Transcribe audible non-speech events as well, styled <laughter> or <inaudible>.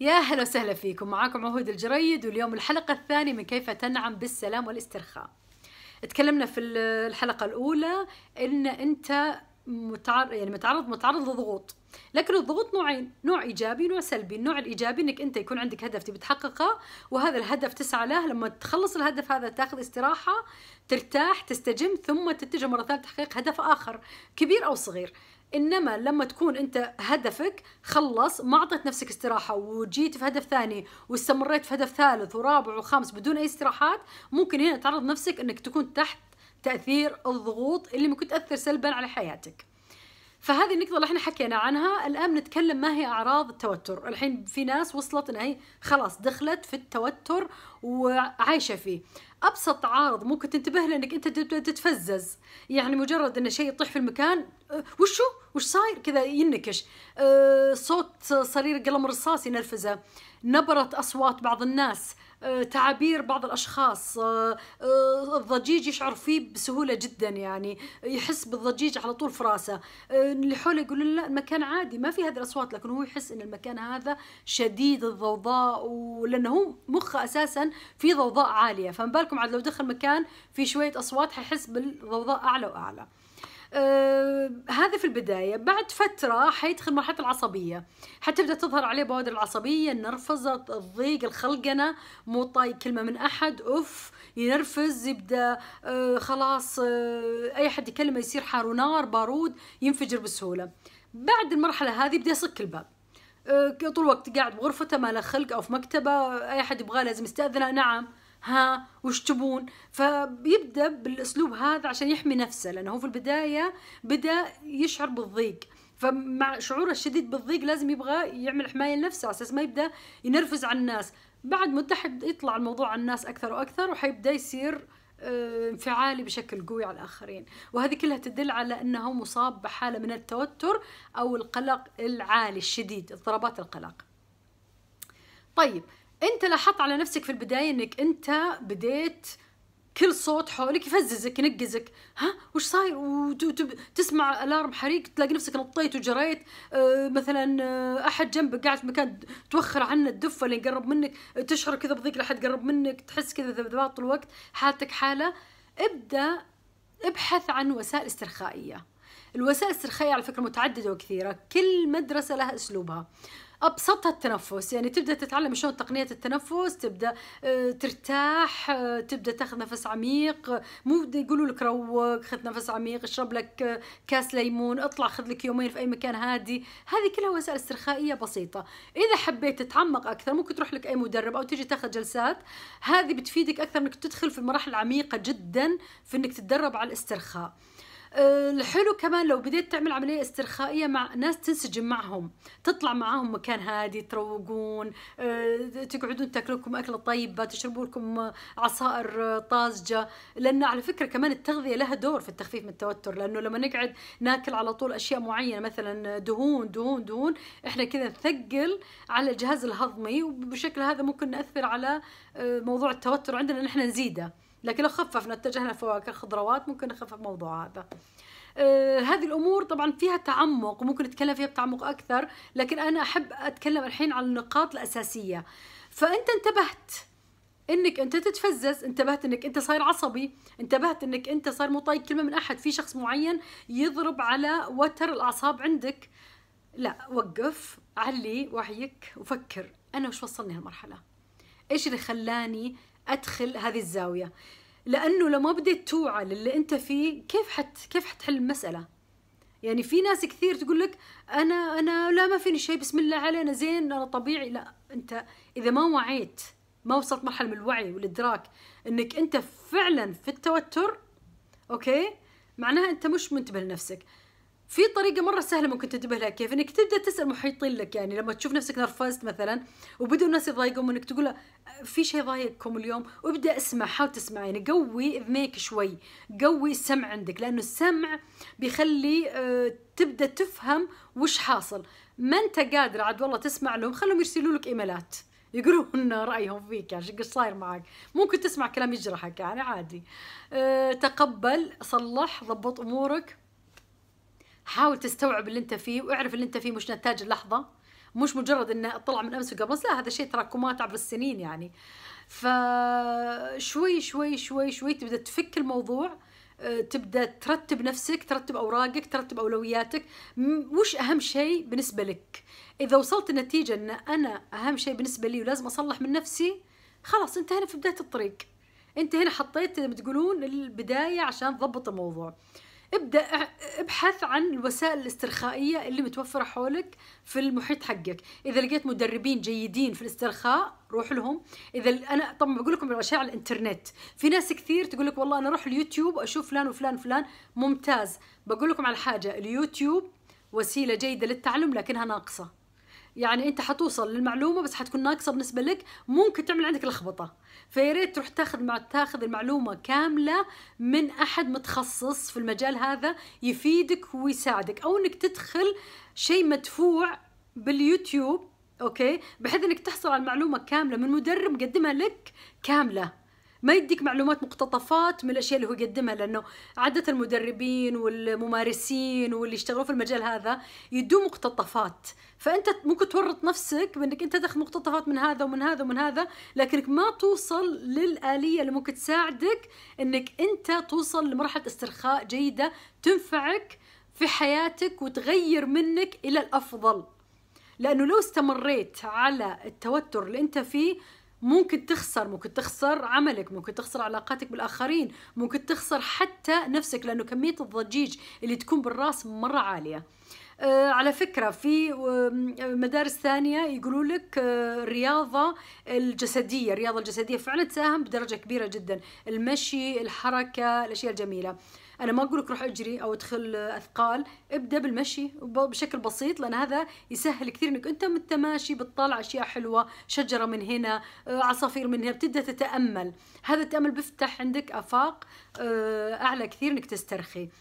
يا هلا وسهلا فيكم معاكم عهود الجريد واليوم الحلقة الثانية من كيف تنعم بالسلام والاسترخاء تكلمنا في الحلقة الأولى إن أنت متعرض يعني متعرض متعرض لضغوط لكن الضغوط نوعين نوع ايجابي ونوع سلبي النوع الايجابي انك انت يكون عندك هدف تبي تحققه وهذا الهدف تسعى له لما تخلص الهدف هذا تاخذ استراحه ترتاح تستجم ثم تتجه مره ثانيه لتحقيق هدف اخر كبير او صغير انما لما تكون انت هدفك خلص ما اعطيت نفسك استراحه وجيت في هدف ثاني واستمريت في هدف ثالث ورابع وخامس بدون اي استراحات ممكن هنا تعرض نفسك انك تكون تحت تاثير الضغوط اللي ممكن تاثر سلبا على حياتك فهذه النقطة اللي احنا حكينا عنها، الآن بنتكلم ما هي أعراض التوتر، الحين في ناس وصلت إن هي خلاص دخلت في التوتر وعايشة فيه، ابسط عارض ممكن تنتبه له انك انت تتفزز يعني مجرد ان شيء يطيح في المكان أه، وشو وش صاير كذا ينكش أه، صوت صرير قلم رصاص ينرفزه نبرة اصوات بعض الناس آه، تعابير بعض الاشخاص آه، آه، الضجيج يشعر فيه بسهوله جدا يعني يحس بالضجيج على طول في راسه اللي حوله يقول لا المكان عادي ما في هذه الاصوات لكن هو يحس ان المكان هذا شديد الضوضاء ولانه هو مخه اساسا في ضوضاء عاليه فما بالكم عاد لو دخل مكان في شويه اصوات حيحس بالضوضاء اعلى واعلى آه هذا في البداية بعد فترة حيدخل مرحلة العصبية حتبدأ تظهر عليه بوادر العصبية النرفزة الضيق الخلقنة مو طايق كلمة من أحد أوف ينرفز يبدأ آه خلاص آه أي حد يكلمه يصير حار ونار بارود ينفجر بسهولة بعد المرحلة هذه يبدأ يصك الباب آه طول الوقت قاعد بغرفته ما له خلق أو في مكتبه أي حد يبغاه لازم يستأذنه نعم ها وش تبون فبيبدا بالاسلوب هذا عشان يحمي نفسه لانه هو في البدايه بدا يشعر بالضيق فمع شعوره الشديد بالضيق لازم يبغى يعمل حمايه لنفسه على اساس ما يبدا ينرفز على الناس بعد مده يطلع الموضوع على الناس اكثر واكثر وحيبدا يصير آه، انفعالي بشكل قوي على الآخرين وهذه كلها تدل على أنه مصاب بحالة من التوتر أو القلق العالي الشديد اضطرابات القلق طيب انت لاحظت على نفسك في البدايه انك انت بديت كل صوت حولك يفززك ينقزك ها وش صاير وتسمع الارم حريق تلاقي نفسك نطيت وجريت أه مثلا آه، احد جنبك قاعد في مكان توخر عنه الدفه اللي قرب منك تشعر كذا بضيق لحد قرب منك تحس كذا ذبذبات طول الوقت حالتك حاله ابدا ابحث عن وسائل استرخائيه الوسائل الاسترخائية على فكرة متعددة وكثيرة كل مدرسة لها أسلوبها ابسطها التنفس يعني تبدا تتعلم شلون تقنيه التنفس تبدا آه، ترتاح آه، تبدا تاخذ نفس عميق مو يقولوا لك روق خذ نفس عميق اشرب لك آه، كاس ليمون اطلع خذ لك يومين في اي مكان هادي هذه كلها وسائل استرخائيه بسيطه اذا حبيت تتعمق اكثر ممكن تروح لك اي مدرب او تجي تاخذ جلسات هذه بتفيدك اكثر انك تدخل في المراحل العميقه جدا في انك تتدرب على الاسترخاء الحلو آه، كمان لو بديت تعمل عملية استرخائية مع ناس تنسجم معهم تطلع معاهم مكان هادي تروقون آه، تقعدون تاكلوا أكلة طيبة تشربوا لكم عصائر طازجة لأن على فكرة كمان التغذية لها دور في التخفيف من التوتر لأنه لما نقعد ناكل على طول أشياء معينة مثلا دهون دهون دهون إحنا كذا نثقل على الجهاز الهضمي وبشكل هذا ممكن نأثر على آه، موضوع التوتر عندنا نحن نزيده لكن لو خففنا اتجهنا فواكه خضروات ممكن نخفف موضوع هذا آه هذه الامور طبعا فيها تعمق وممكن نتكلم فيها بتعمق اكثر لكن انا احب اتكلم الحين عن النقاط الاساسيه فانت انتبهت انك انت تتفزز انتبهت انك انت صاير عصبي انتبهت انك انت صار مو طايق كلمه من احد في شخص معين يضرب على وتر الاعصاب عندك لا وقف علي وعيك وفكر انا وش وصلني هالمرحله ايش اللي خلاني ادخل هذه الزاويه لانه لو ما بديت توعى للي انت فيه كيف حت كيف حتحل المساله يعني في ناس كثير تقول لك انا انا لا ما فيني شيء بسم الله علي انا زين انا طبيعي لا انت اذا ما وعيت ما وصلت مرحله من الوعي والادراك انك انت فعلا في التوتر اوكي معناها انت مش منتبه لنفسك في طريقه مره سهله ممكن تنتبه لها كيف انك تبدا تسال محيطين لك يعني لما تشوف نفسك نرفزت مثلا وبدوا الناس يضايقون منك تقول في شيء ضايقكم اليوم وابدا اسمع حاول تسمع يعني قوي اذنيك شوي قوي السمع عندك لانه السمع بيخلي آه، تبدا تفهم وش حاصل ما انت قادر عاد والله تسمع لهم خلهم يرسلوا لك ايميلات يقولون <laughs> رايهم فيك يعني ايش صاير معك ممكن تسمع كلام يجرحك يعني عادي آه، تقبل صلح ضبط امورك حاول تستوعب اللي انت فيه واعرف اللي انت فيه مش نتاج اللحظه مش مجرد انه طلع من امس وقبل لا هذا شيء تراكمات عبر السنين يعني فشوي شوي شوي شوي تبدا تفك الموضوع آه، تبدا ترتب نفسك ترتب اوراقك ترتب اولوياتك وش اهم شيء بالنسبه لك اذا وصلت النتيجه ان انا اهم شيء بالنسبه لي ولازم اصلح من نفسي خلاص انت هنا في بدايه الطريق انت هنا حطيت بتقولون البدايه عشان تضبط الموضوع ابدا ابحث عن الوسائل الاسترخائيه اللي متوفره حولك في المحيط حقك اذا لقيت مدربين جيدين في الاسترخاء روح لهم اذا انا طبعا بقول لكم الاشياء على الانترنت في ناس كثير تقول لك والله انا اروح اليوتيوب واشوف فلان وفلان وفلان ممتاز بقول لكم على حاجه اليوتيوب وسيله جيده للتعلم لكنها ناقصه يعني انت حتوصل للمعلومه بس حتكون ناقصه بالنسبه لك ممكن تعمل عندك لخبطه فيا ريت تروح تاخذ مع تاخذ المعلومه كامله من احد متخصص في المجال هذا يفيدك ويساعدك او انك تدخل شيء مدفوع باليوتيوب اوكي بحيث انك تحصل على المعلومه كامله من مدرب قدمها لك كامله ما يديك معلومات مقتطفات من الاشياء اللي هو يقدمها لانه عاده المدربين والممارسين واللي يشتغلوا في المجال هذا يدوا مقتطفات فانت ممكن تورط نفسك بانك انت تاخذ مقتطفات من هذا ومن هذا ومن هذا لكنك ما توصل للاليه اللي ممكن تساعدك انك انت توصل لمرحله استرخاء جيده تنفعك في حياتك وتغير منك الى الافضل لانه لو استمريت على التوتر اللي انت فيه ممكن تخسر ممكن تخسر عملك ممكن تخسر علاقاتك بالآخرين ممكن تخسر حتى نفسك لأنه كمية الضجيج اللي تكون بالراس مرة عالية آه على فكرة في آه، مدارس ثانية يقولوا لك آه، الرياضة الجسدية الرياضة الجسدية فعلا تساهم بدرجة كبيرة جدا المشي الحركة الأشياء الجميلة انا ما اقول لك روح اجري او ادخل اثقال ابدا بالمشي بشكل بسيط لان هذا يسهل كثير انك انت وانت ماشي بتطالع اشياء حلوه شجره من هنا آه، عصافير من هنا بتبدا تتامل هذا التامل بيفتح عندك افاق آه، اعلى كثير انك تسترخي